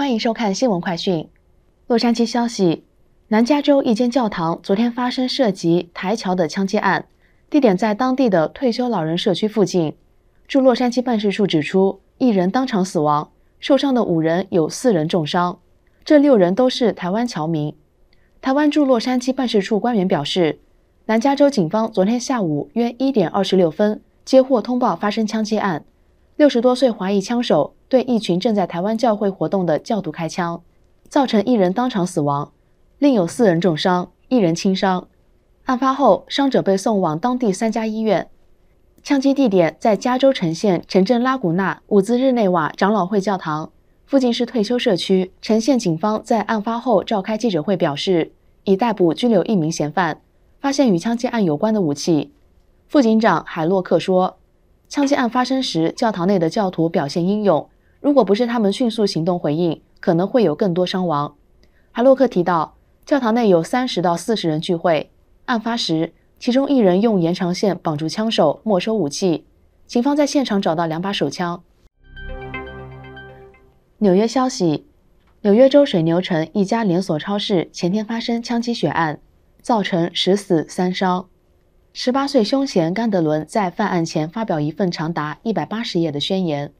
欢迎收看新闻快讯。洛杉矶消息：南加州一间教堂昨天发生涉及台侨的枪击案，地点在当地的退休老人社区附近。驻洛杉矶办事处指出，一人当场死亡，受伤的五人有四人重伤。这六人都是台湾侨民。台湾驻洛杉矶办事处官员表示，南加州警方昨天下午约一点二十六分接获通报，发生枪击案。六十多岁华裔枪手对一群正在台湾教会活动的教徒开枪，造成一人当场死亡，另有四人重伤，一人轻伤。案发后，伤者被送往当地三家医院。枪击地点在加州城县城镇拉古纳伍兹日内瓦长老会教堂附近是退休社区。城县警方在案发后召开记者会，表示已逮捕拘留一名嫌犯，发现与枪击案有关的武器。副警长海洛克说。枪击案发生时，教堂内的教徒表现英勇。如果不是他们迅速行动回应，可能会有更多伤亡。哈洛克提到，教堂内有三十到四十人聚会。案发时，其中一人用延长线绑住枪手，没收武器。警方在现场找到两把手枪。纽约消息：纽约州水牛城一家连锁超市前天发生枪击血案，造成十死三伤。十八岁凶嫌甘德伦在犯案前发表一份长达一百八十页的宣言，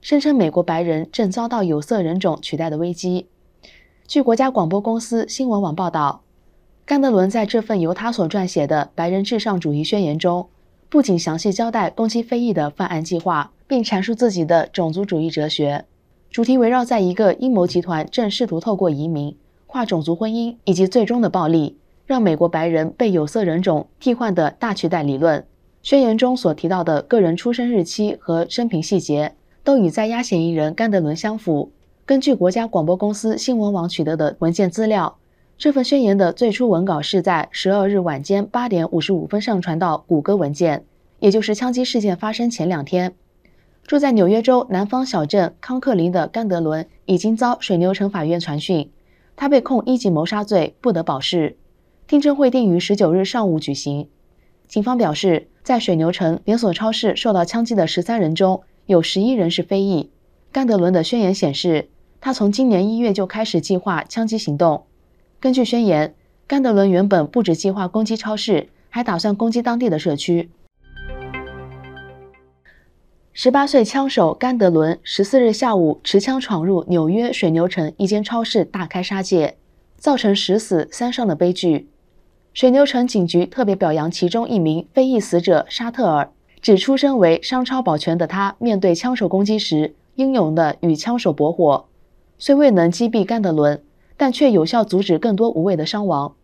声称美国白人正遭到有色人种取代的危机。据国家广播公司新闻网报道，甘德伦在这份由他所撰写的白人至上主义宣言中，不仅详细交代攻击非裔的犯案计划，并阐述自己的种族主义哲学。主题围绕在一个阴谋集团正试图透过移民、跨种族婚姻以及最终的暴力。让美国白人被有色人种替换的大取代理论宣言中所提到的个人出生日期和生平细节，都与在押嫌疑人甘德伦相符。根据国家广播公司新闻网取得的文件资料，这份宣言的最初文稿是在十二日晚间八点五十五分上传到谷歌文件，也就是枪击事件发生前两天。住在纽约州南方小镇康克林的甘德伦已经遭水牛城法院传讯，他被控一级谋杀罪，不得保释。听证会定于十九日上午举行。警方表示，在水牛城连锁超市受到枪击的十三人中，有十一人是非裔。甘德伦的宣言显示，他从今年一月就开始计划枪击行动。根据宣言，甘德伦原本不止计划攻击超市，还打算攻击当地的社区。十八岁枪手甘德伦十四日下午持枪闯入纽约水牛城一间超市，大开杀戒，造成十死三伤的悲剧。水牛城警局特别表扬其中一名非裔死者沙特尔，指出身为商超保全的他，面对枪手攻击时，英勇地与枪手搏火，虽未能击毙甘德伦，但却有效阻止更多无谓的伤亡。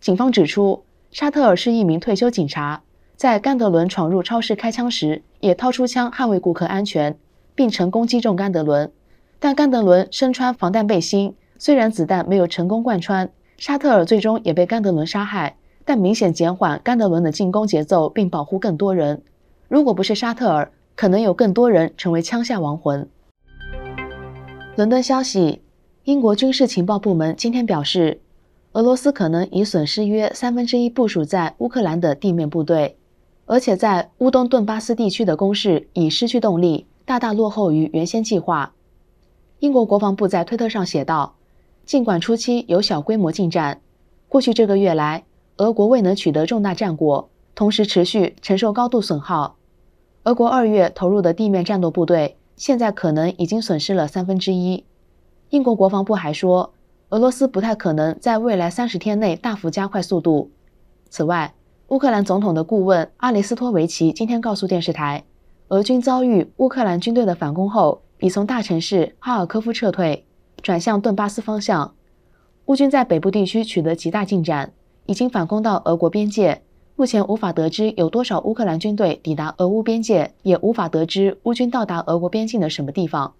警方指出，沙特尔是一名退休警察，在甘德伦闯入超市开枪时，也掏出枪捍卫顾客安全，并成功击中甘德伦。但甘德伦身穿防弹背心，虽然子弹没有成功贯穿。沙特尔最终也被甘德伦杀害，但明显减缓甘德伦的进攻节奏，并保护更多人。如果不是沙特尔，可能有更多人成为枪下亡魂。伦敦消息：英国军事情报部门今天表示，俄罗斯可能已损失约三分之一部署在乌克兰的地面部队，而且在乌东顿巴斯地区的攻势已失去动力，大大落后于原先计划。英国国防部在推特上写道。尽管初期有小规模进展，过去这个月来，俄国未能取得重大战果，同时持续承受高度损耗。俄国二月投入的地面战斗部队，现在可能已经损失了三分之一。英国国防部还说，俄罗斯不太可能在未来三十天内大幅加快速度。此外，乌克兰总统的顾问阿里斯托维奇今天告诉电视台，俄军遭遇乌克兰军队的反攻后，已从大城市哈尔科夫撤退。转向顿巴斯方向，乌军在北部地区取得极大进展，已经反攻到俄国边界。目前无法得知有多少乌克兰军队抵达俄乌边界，也无法得知乌军到达俄国边境的什么地方。